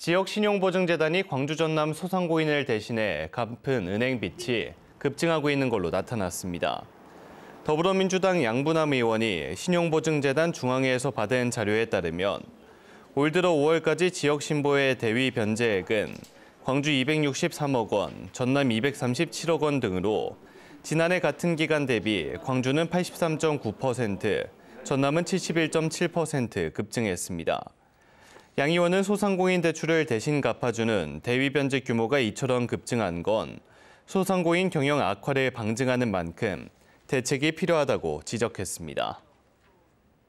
지역신용보증재단이 광주 전남 소상공인을 대신해 갚은 은행 빚이 급증하고 있는 걸로 나타났습니다. 더불어민주당 양분남 의원이 신용보증재단 중앙회에서 받은 자료에 따르면 올 들어 5월까지 지역신보의 대위 변제액은 광주 263억 원, 전남 237억 원 등으로 지난해 같은 기간 대비 광주는 83.9%, 전남은 71.7% 급증했습니다. 양 의원은 소상공인 대출을 대신 갚아주는 대위 변제 규모가 이처럼 급증한 건 소상공인 경영 악화를 방증하는 만큼 대책이 필요하다고 지적했습니다.